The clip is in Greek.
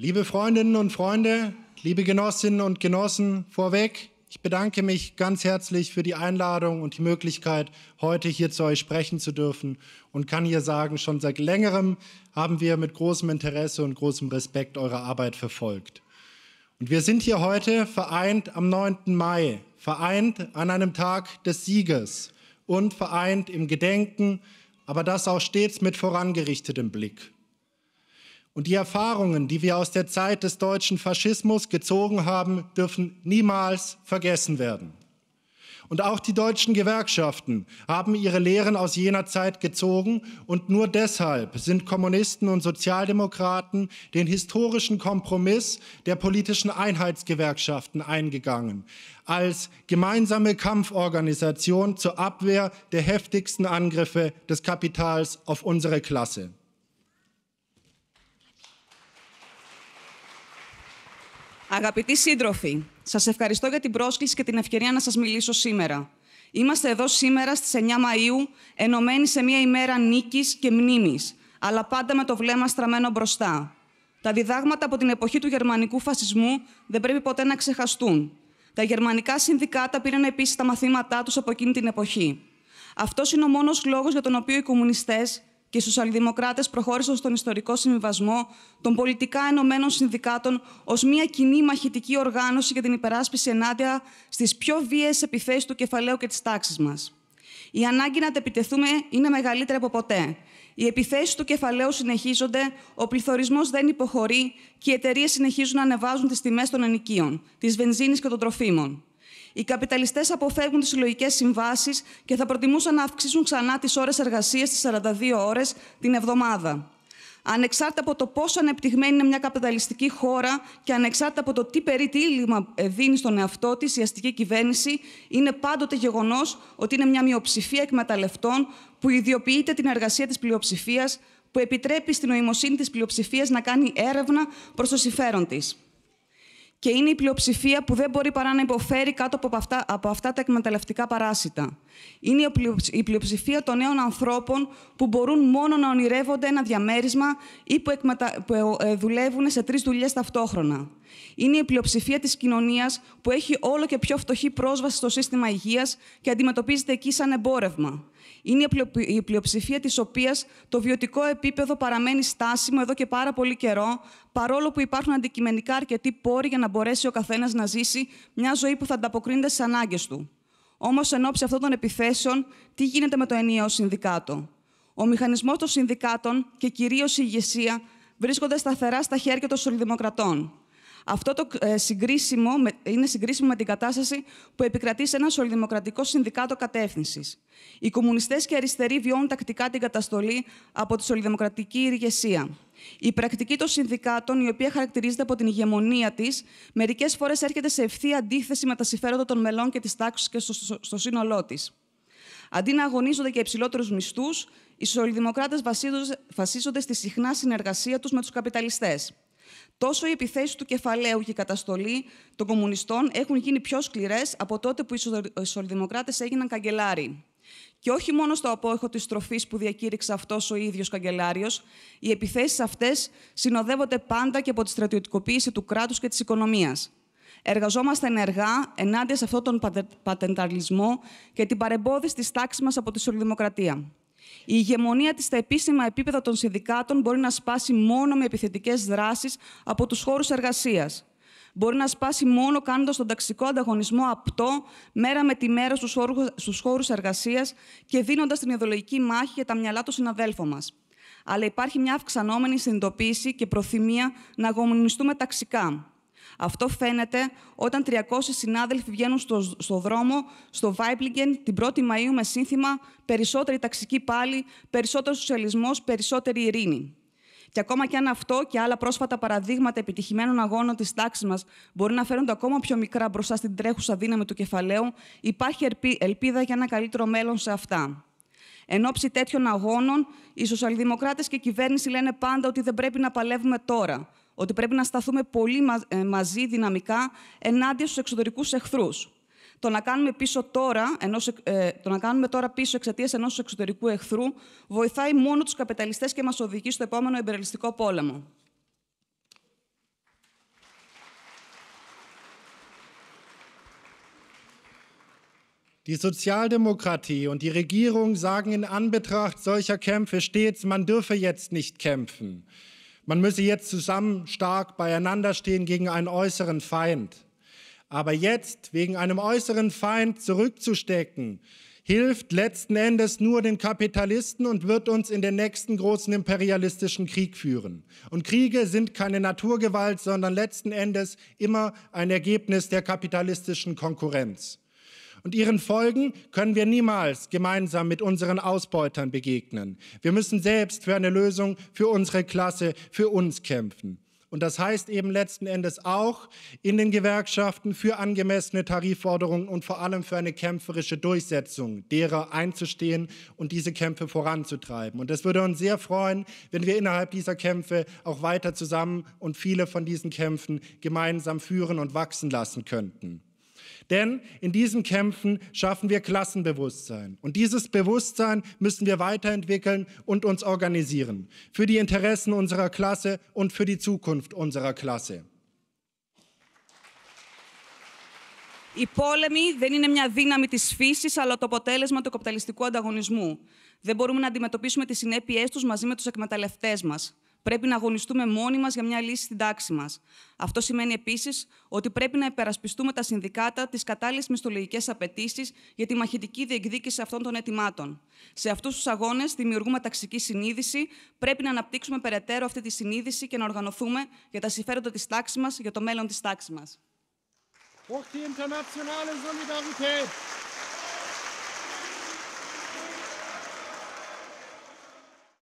Liebe Freundinnen und Freunde, liebe Genossinnen und Genossen, vorweg, ich bedanke mich ganz herzlich für die Einladung und die Möglichkeit, heute hier zu euch sprechen zu dürfen und kann hier sagen, schon seit längerem haben wir mit großem Interesse und großem Respekt eure Arbeit verfolgt. Und wir sind hier heute vereint am 9. Mai, vereint an einem Tag des Sieges und vereint im Gedenken, aber das auch stets mit vorangerichtetem Blick. Und die Erfahrungen, die wir aus der Zeit des deutschen Faschismus gezogen haben, dürfen niemals vergessen werden. Und auch die deutschen Gewerkschaften haben ihre Lehren aus jener Zeit gezogen und nur deshalb sind Kommunisten und Sozialdemokraten den historischen Kompromiss der politischen Einheitsgewerkschaften eingegangen, als gemeinsame Kampforganisation zur Abwehr der heftigsten Angriffe des Kapitals auf unsere Klasse. Αγαπητοί σύντροφοι, σας ευχαριστώ για την πρόσκληση και την ευκαιρία να σας μιλήσω σήμερα. Είμαστε εδώ σήμερα στις 9 Μαΐου, ενωμένοι σε μια ημέρα νίκης και μνήμης, αλλά πάντα με το βλέμμα στραμμένο μπροστά. Τα διδάγματα από την εποχή του γερμανικού φασισμού δεν πρέπει ποτέ να ξεχαστούν. Τα γερμανικά συνδικάτα πήραν επίσης τα μαθήματά τους από εκείνη την εποχή. Αυτός είναι ο μόνος λόγος για τον οποίο οι κομμουνιστές και οι σοσιαλδημοκράτες προχώρησαν στον ιστορικό συμβιβασμό των πολιτικά ενωμένων συνδικάτων ως μια κοινή μαχητική οργάνωση για την υπεράσπιση ενάντια στις πιο βίαιες επιθέσεις του κεφαλαίου και της τάξης μας. Η ανάγκη να αντεπιτεθούμε είναι μεγαλύτερη από ποτέ. Οι επιθέσεις του κεφαλαίου συνεχίζονται, ο πληθωρισμός δεν υποχωρεί και οι εταιρείες συνεχίζουν να ανεβάζουν τις τιμές των ενοικίων, της βενζίνης και των τροφίμων. Οι καπιταλιστές αποφεύγουν τις συλλογικές συμβάσεις και θα προτιμούσαν να αυξήσουν ξανά τις ώρες εργασίας στις 42 ώρες την εβδομάδα. Ανεξάρτητα από το πόσο ανεπτυγμένη είναι μια καπιταλιστική χώρα και ανεξάρτητα από το τι περίτυλιγμα δίνει στον εαυτό της η αστική κυβέρνηση, είναι πάντοτε γεγονός ότι είναι μια μειοψηφία εκμεταλλευτών που ιδιοποιείται την εργασία της πλειοψηφίας, που επιτρέπει στην νοημοσύνη της πλειοψηφίας να κάνει έρευνα προς το συμφέρον της και είναι η πλειοψηφία που δεν μπορεί παρά να υποφέρει κάτω από αυτά, από αυτά τα εκμεταλλευτικά παράσιτα. Είναι η πλειοψηφία των νέων ανθρώπων που μπορούν μόνο να ονειρεύονται ένα διαμέρισμα ή που, εκμετα... που ε, ε, δουλεύουν σε τρεις δουλειές ταυτόχρονα. Είναι η πλειοψηφία της κοινωνίας που έχει όλο και πιο φτωχή πρόσβαση στο σύστημα υγείας και αντιμετωπίζεται εκεί σαν εμπόρευμα. Είναι η πλειοψηφία της οποίας το βιωτικό επίπεδο παραμένει στάσιμο εδώ και πάρα πολύ καιρό, παρόλο που υπάρχουν αντικειμενικά αρκετοί πόροι για να μπορέσει ο καθένας να ζήσει μια ζωή που θα ανταποκρίνεται στις ανάγκες του. Όμως εν ώψη αυτών των επιθέσεων, τι γίνεται με το ενιαίο συνδικάτο. Ο μηχανισμός των συνδικάτων και κυρίως η ηγεσία βρίσκονται σταθερά στα χέρια των σολιδημοκρατών. Αυτό το ε, συγκρίσιμο είναι συγκρίσιμο με την κατάσταση που επικρατεί σε ένα σολιδημοκρατικό συνδικάτο κατεύθυνσης. Οι κομμουνιστές και αριστεροί βιώνουν τακτικά την καταστολή από τη σολιδημοκρατική ηγεσία. Η πρακτική των συνδικάτων, η οποία χαρακτηρίζεται από την ηγεμονία της, μερικές φορές έρχεται σε ευθεία αντίθεση με τα συμφέροντα των μελών και της τάξης και στο, στο σύνολό της. Αντί να αγωνίζονται για υψηλότερους μισθούς, οι σολιδημοκράτε βασίζονται στη συχνά συνεργασία τους με τους καπιταλιστές. Τόσο οι επιθέσεις του κεφαλαίου και η καταστολή των κομμουνιστών έχουν γίνει πιο σκληρές από τότε που οι σοσιαλδημοκράτες έγιναν καγκελάροι. Και όχι μόνο στο απόϊχο της στροφής που διακήρυξε αυτός ο ίδιος καγκελάριος, οι επιθέσεις αυτές συνοδεύονται πάντα και από τη στρατιωτικοποίηση του κράτους και της οικονομίας. Εργαζόμαστε ενεργά ενάντια σε αυτόν τον πατενταλισμό και την παρεμπόδιση της τάξης μας από τη σοσιαλδημοκρατία. Η ηγεμονία της στα επίσημα επίπεδα των συνδικάτων μπορεί να σπάσει μόνο με επιθετικές δράσεις από τους χώρους εργασίας. Μπορεί να σπάσει μόνο κάνοντας τον ταξικό ανταγωνισμό απτό μέρα με τη μέρα στους χώρους εργασίας και δίνοντας την ιδεολογική μάχη για τα μυαλά των συναδέλφων μας. Αλλά υπάρχει μια αυξανόμενη συνειδητοποίηση και προθυμία να αγωνιστούμε ταξικά. Αυτό φαίνεται όταν 300 συνάδελφοι βγαίνουν στο, στο δρόμο, στο Βάιπλιγκεν, την 1η Μαΐου με σύνθημα «Περισσότερη ταξική πάλι, περισσότερο σοσιαλισμός, περισσότερη ειρήνη». Και ακόμα και αν αυτό και άλλα πρόσφατα παραδείγματα επιτυχημένων αγώνων της τάξης μας μπορεί να φαίνονται ακόμα πιο μικρά μπροστά στην τρέχουσα δύναμη του κεφαλαίου, υπάρχει ελπίδα για ένα καλύτερο μέλλον σε αυτά. Εν ώψη τέτοιων αγώνων, οι σοσιαλδημοκράτες και η κυβέρνηση λένε πάντα ότι δεν πρέπει να παλεύουμε τώρα ότι πρέπει να σταθούμε πολύ ε, μαζί δυναμικά ενάντια στους εξωτερικούς εχθρούς. Το να κάνουμε, πίσω τώρα, ενός, ε, το να κάνουμε τώρα πίσω εξαιτίας ενός εξωτερικού εχθρού βοηθάει μόνο τους καπιταλιστές και μας οδηγεί στο επόμενο εμπεριαλιστικό πόλεμο. Die Sozialdemokratie und die Regierung sagen in Anbetracht solcher Kämpfe stets, man dürfe jetzt nicht kämpfen. Man müsse jetzt zusammen stark beieinander stehen gegen einen äußeren Feind. Aber jetzt wegen einem äußeren Feind zurückzustecken, hilft letzten Endes nur den Kapitalisten und wird uns in den nächsten großen imperialistischen Krieg führen. Und Kriege sind keine Naturgewalt, sondern letzten Endes immer ein Ergebnis der kapitalistischen Konkurrenz und ihren Folgen können wir niemals gemeinsam mit unseren Ausbeutern begegnen. Wir müssen selbst für eine Lösung für unsere Klasse, für uns kämpfen. Und das heißt eben letzten Endes auch in den Gewerkschaften für angemessene Tarifforderungen und vor allem für eine kämpferische Durchsetzung derer einzustehen und diese Kämpfe voranzutreiben. Und es würde uns sehr freuen, wenn wir innerhalb dieser Kämpfe auch weiter zusammen und viele von diesen Kämpfen gemeinsam führen und wachsen lassen könnten. Denn in diesen Kämpfen schaffen wir Klassenbewusstsein. Und dieses Bewusstsein müssen wir weiterentwickeln und uns organisieren. Für die Interessen unserer Klasse und für die Zukunft unserer Klasse. Οι πόλεμοι δεν είναι μια δύναμη της φύσης, αλλά το αποτέλεσμα του καπιταλιστικού ανταγωνισμού. Δεν μπορούμε να αντιμετωπίσουμε τις συνέπειές τους μαζί με τους εκμεταλλευτές μας. Πρέπει να αγωνιστούμε μόνοι μας για μια λύση στην τάξη μας. Αυτό σημαίνει επίσης ότι πρέπει να υπερασπιστούμε τα συνδικάτα τις κατάλληλες μισθολογικές απαιτήσεις για τη μαχητική διεκδίκηση αυτών των αιτημάτων. Σε αυτούς τους αγώνες δημιουργούμε ταξική συνείδηση. Πρέπει να αναπτύξουμε περαιτέρω αυτή τη συνείδηση και να οργανωθούμε για τα συμφέροντα της τάξης μας, για το μέλλον της τάξης μας.